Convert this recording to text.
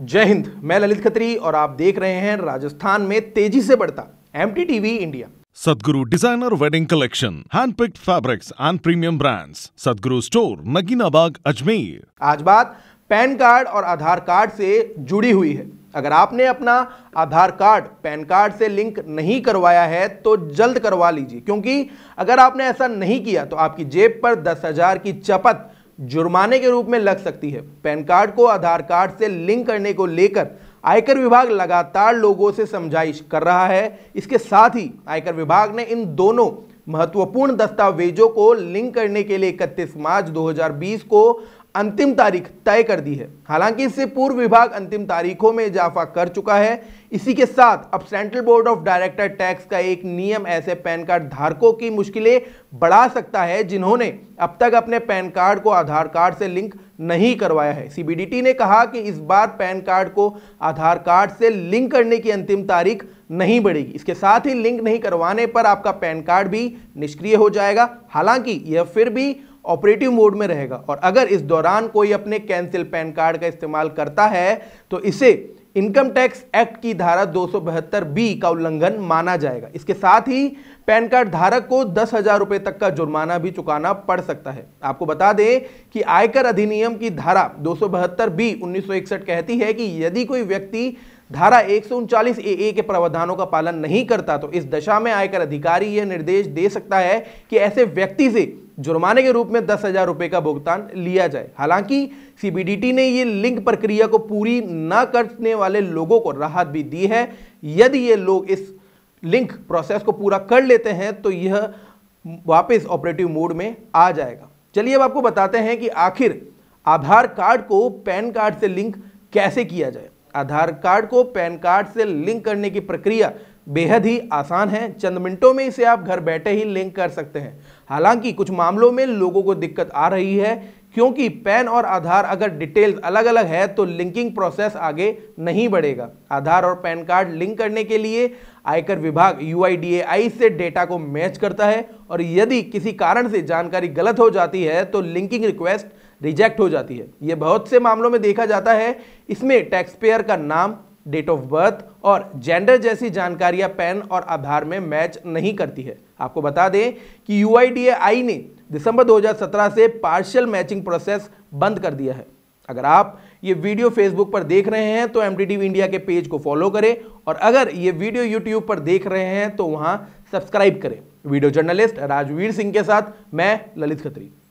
जय हिंद मैं ललित खत्री और आप देख रहे हैं राजस्थान में तेजी से बढ़ता M India Sadhguru Designer Wedding Collection, handpicked fabrics and premium brands Sadhguru store Naginabag Ajmer आज बात पैन कार्ड और आधार कार्ड से जुड़ी हुई है अगर आपने अपना आधार कार्ड पैन कार्ड से लिंक नहीं करवाया है तो जल्द करवा लीजिए क्योंकि अगर आपने ऐसा नहीं किया तो आपकी जेब पर दस हजार की चपत जुर्माने के रूप में लग सकती है पैन कार्ड को आधार कार्ड से लिंक करने को लेकर आयकर विभाग लगातार लोगों से समझाइश कर रहा है इसके साथ ही आयकर विभाग ने इन दोनों महत्वपूर्ण दस्तावेजों को लिंक करने के लिए इकतीस मार्च 2020 को अंतिम तारीख तय कर दी है हालांकि इससे पूर्व विभाग अंतिम तारीखों में इजाफा कर चुका है इसी के साथ अब central board of director tax का एक नियम ऐसे पैन कार्ड धारकों की मुश्किलें बढ़ा सकता है जिन्होंने अब तक अपने पैन कार्ड को आधार कार्ड से लिंक नहीं करवाया है सीबीडीटी ने कहा कि इस बार पैन कार्ड को आधार कार्ड से लिंक करने की अंतिम तारीख नहीं बढ़ेगी इसके साथ ही लिंक नहीं करवाने पर आपका पैन कार्ड भी निष्क्रिय हो जाएगा हालांकि यह फिर भी ऑपरेटिव मोड में रहेगा और अगर इस दौरान कोई अपने कैंसिल पैन कार्ड का इस्तेमाल करता है तो इसे इनकम टैक्स एक्ट की धारा दो बी का उल्लंघन माना जाएगा इसके साथ ही पैन कार्ड धारक को दस हजार रुपए तक का जुर्माना भी चुकाना पड़ सकता है आपको बता दें कि आयकर अधिनियम की धारा दो बी उन्नीस कहती है कि यदि कोई व्यक्ति धारा एक ए ए के प्रावधानों का पालन नहीं करता तो इस दशा में आयकर अधिकारी यह निर्देश दे सकता है कि ऐसे व्यक्ति से जुर्माने के रूप में दस हजार रुपए का भुगतान लिया जाए हालांकि सीबीडीटी ने ये लिंक प्रक्रिया को पूरी न करने वाले लोगों को राहत भी दी है यदि ये लोग इस लिंक प्रोसेस को पूरा कर लेते हैं तो यह वापस ऑपरेटिव मोड में आ जाएगा चलिए अब आपको बताते हैं कि आखिर आधार कार्ड को पैन कार्ड से लिंक कैसे किया जाए आधार कार्ड को पैन कार्ड से लिंक करने की प्रक्रिया बेहद ही आसान है चंद मिनटों में इसे आप घर बैठे ही लिंक कर सकते हैं हालांकि कुछ मामलों में लोगों को दिक्कत आ रही है क्योंकि पैन और आधार अगर डिटेल्स अलग अलग है तो लिंकिंग प्रोसेस आगे नहीं बढ़ेगा आधार और पैन कार्ड लिंक करने के लिए आयकर विभाग यू से डेटा को मैच करता है और यदि किसी कारण से जानकारी गलत हो जाती है तो लिंकिंग रिक्वेस्ट रिजेक्ट हो जाती है ये बहुत से मामलों में देखा जाता है इसमें टैक्सपेयर का नाम डेट ऑफ बर्थ और जेंडर जैसी जानकारियां पैन और आधार में मैच नहीं करती है आपको बता दें कि यू ने दिसंबर 2017 से पार्शियल मैचिंग प्रोसेस बंद कर दिया है अगर आप ये वीडियो फेसबुक पर देख रहे हैं तो एम इंडिया के पेज को फॉलो करें और अगर ये वीडियो यूट्यूब पर देख रहे हैं तो वहाँ सब्सक्राइब करें वीडियो जर्नलिस्ट राजवीर सिंह के साथ मैं ललित खत्री